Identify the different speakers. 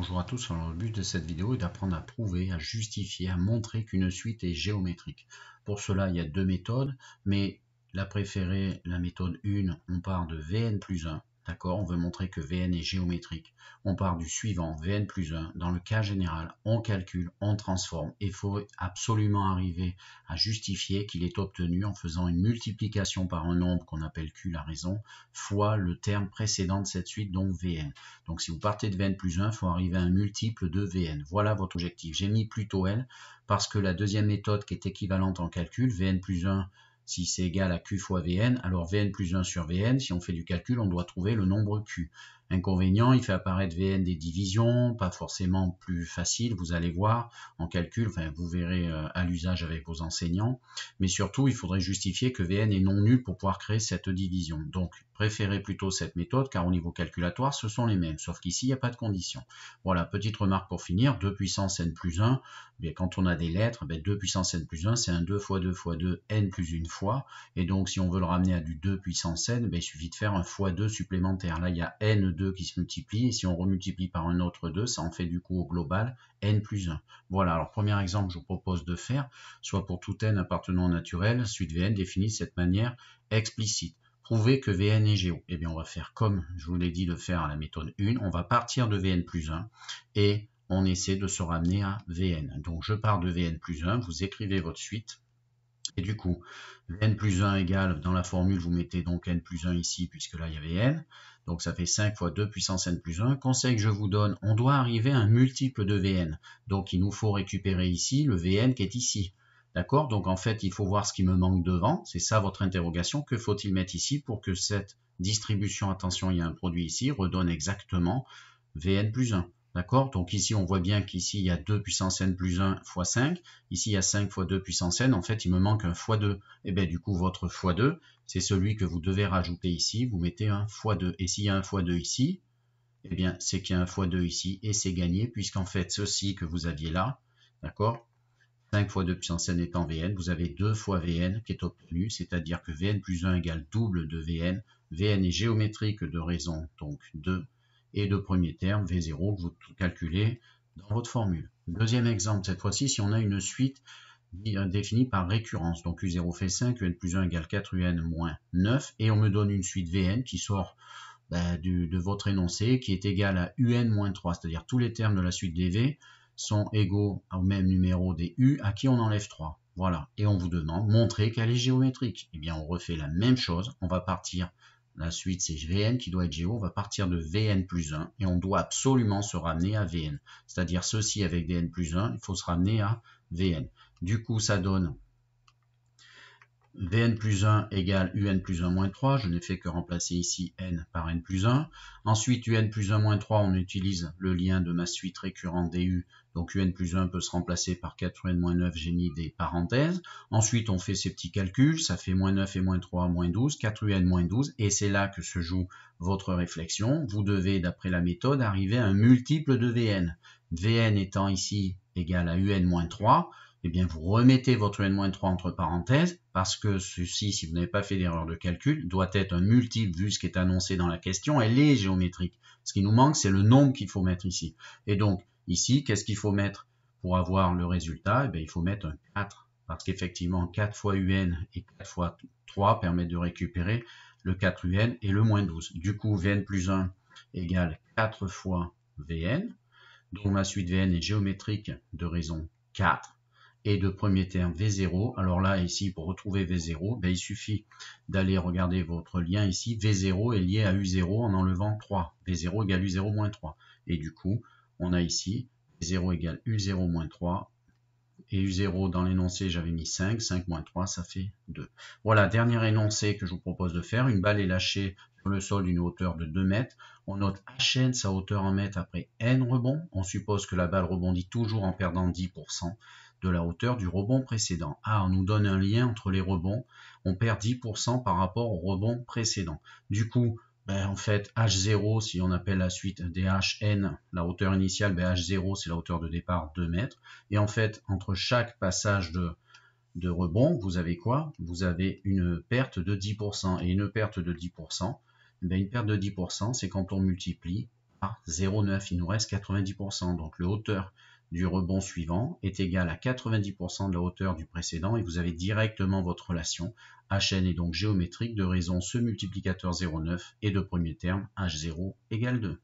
Speaker 1: Bonjour à tous, le but de cette vidéo est d'apprendre à prouver, à justifier, à montrer qu'une suite est géométrique. Pour cela, il y a deux méthodes, mais la préférée, la méthode 1, on part de Vn plus 1. D'accord On veut montrer que Vn est géométrique. On part du suivant, Vn plus 1. Dans le cas général, on calcule, on transforme. Il faut absolument arriver à justifier qu'il est obtenu en faisant une multiplication par un nombre qu'on appelle Q, la raison, fois le terme précédent de cette suite, donc Vn. Donc si vous partez de Vn plus 1, il faut arriver à un multiple de Vn. Voilà votre objectif. J'ai mis plutôt L parce que la deuxième méthode qui est équivalente en calcul, Vn plus 1 si c'est égal à Q fois Vn, alors Vn plus 1 sur Vn, si on fait du calcul, on doit trouver le nombre Q. Inconvénient, il fait apparaître VN des divisions, pas forcément plus facile, vous allez voir en calcul, enfin, vous verrez euh, à l'usage avec vos enseignants, mais surtout il faudrait justifier que VN est non nul pour pouvoir créer cette division. Donc préférez plutôt cette méthode car au niveau calculatoire ce sont les mêmes, sauf qu'ici il n'y a pas de condition. Voilà, petite remarque pour finir, 2 puissance n plus 1, quand on a des lettres, 2 ben, puissance n plus 1 c'est un 2 fois 2 fois 2 n plus 1 fois, et donc si on veut le ramener à du 2 puissance n, ben, il suffit de faire un fois 2 supplémentaire. Là il y a n 2 qui se multiplie, et si on remultiplie par un autre 2, ça en fait du coup au global n plus 1. Voilà, alors premier exemple que je vous propose de faire, soit pour tout n appartenant au naturel, suite vn définie de cette manière explicite. Prouver que vn est géo. Eh bien on va faire comme je vous l'ai dit de faire à la méthode 1, on va partir de vn plus 1 et on essaie de se ramener à vn. Donc je pars de vn plus 1, vous écrivez votre suite, et du coup, n plus 1 égale, dans la formule, vous mettez donc n plus 1 ici, puisque là, il y avait n. Donc ça fait 5 fois 2 puissance n plus 1. Conseil que je vous donne, on doit arriver à un multiple de vn. Donc il nous faut récupérer ici le vn qui est ici. D'accord Donc en fait, il faut voir ce qui me manque devant. C'est ça votre interrogation. Que faut-il mettre ici pour que cette distribution, attention, il y a un produit ici, redonne exactement vn plus 1 D'accord Donc ici, on voit bien qu'ici, il y a 2 puissance n plus 1 fois 5. Ici, il y a 5 fois 2 puissance n. En fait, il me manque un fois 2. Et eh bien, du coup, votre fois 2, c'est celui que vous devez rajouter ici. Vous mettez un fois 2. Et s'il y a un fois 2 ici, eh bien, c'est qu'il y a un fois 2 ici. Et c'est gagné, puisqu'en fait, ceci que vous aviez là, d'accord 5 fois 2 puissance n étant Vn, vous avez 2 fois Vn qui est obtenu, c'est-à-dire que Vn plus 1 égale double de Vn. Vn est géométrique de raison, donc 2 et de premier terme V0 que vous calculez dans votre formule. Deuxième exemple, cette fois-ci, si on a une suite définie par récurrence, donc U0 fait 5, UN plus 1 égale 4, UN moins 9, et on me donne une suite VN qui sort bah, de votre énoncé, qui est égale à UN moins 3, c'est-à-dire tous les termes de la suite DV sont égaux au même numéro des U, à qui on enlève 3. Voilà, et on vous demande, montrer qu'elle est géométrique. Eh bien, on refait la même chose, on va partir la suite, c'est Vn qui doit être On va partir de Vn plus 1, et on doit absolument se ramener à Vn. C'est-à-dire ceci avec Vn plus 1, il faut se ramener à Vn. Du coup, ça donne Vn plus 1 égale Un plus 1 moins 3. Je n'ai fait que remplacer ici N par N plus 1. Ensuite, Un plus 1 moins 3, on utilise le lien de ma suite récurrente DU. Donc Un plus 1 peut se remplacer par 4 un moins 9. J'ai mis des parenthèses. Ensuite, on fait ces petits calculs. Ça fait moins 9 et moins 3, moins 12. 4Un moins 12. Et c'est là que se joue votre réflexion. Vous devez, d'après la méthode, arriver à un multiple de Vn. Vn étant ici égal à Un moins 3 eh bien vous remettez votre n-3 entre parenthèses, parce que ceci, si vous n'avez pas fait d'erreur de calcul, doit être un multiple vu ce qui est annoncé dans la question, elle est géométrique. Ce qui nous manque, c'est le nombre qu'il faut mettre ici. Et donc, ici, qu'est-ce qu'il faut mettre pour avoir le résultat eh bien, Il faut mettre un 4, parce qu'effectivement, 4 fois un et 4 fois 3 permettent de récupérer le 4un et le moins 12. Du coup, vn plus 1 égale 4 fois vn, donc ma suite vn est géométrique de raison 4 et de premier terme V0. Alors là, ici, pour retrouver V0, ben, il suffit d'aller regarder votre lien ici. V0 est lié à U0 en enlevant 3. V0 égale U0 moins 3. Et du coup, on a ici V0 égale U0 moins 3. Et U0 dans l'énoncé, j'avais mis 5. 5 moins 3, ça fait 2. Voilà, dernier énoncé que je vous propose de faire. Une balle est lâchée sur le sol d'une hauteur de 2 mètres. On note Hn, sa hauteur en mètres, après n rebonds. On suppose que la balle rebondit toujours en perdant 10% de la hauteur du rebond précédent. Ah, on nous donne un lien entre les rebonds. On perd 10% par rapport au rebond précédent. Du coup, ben, en fait, H0, si on appelle la suite DHN, la hauteur initiale, ben, H0, c'est la hauteur de départ 2 mètres. Et en fait, entre chaque passage de, de rebond, vous avez quoi Vous avez une perte de 10%. Et une perte de 10%, ben une perte de 10%, c'est quand on multiplie par 0,9. Il nous reste 90%. Donc le hauteur du rebond suivant est égal à 90% de la hauteur du précédent et vous avez directement votre relation. Hn est donc géométrique de raison ce multiplicateur 0,9 et de premier terme H0 égale 2.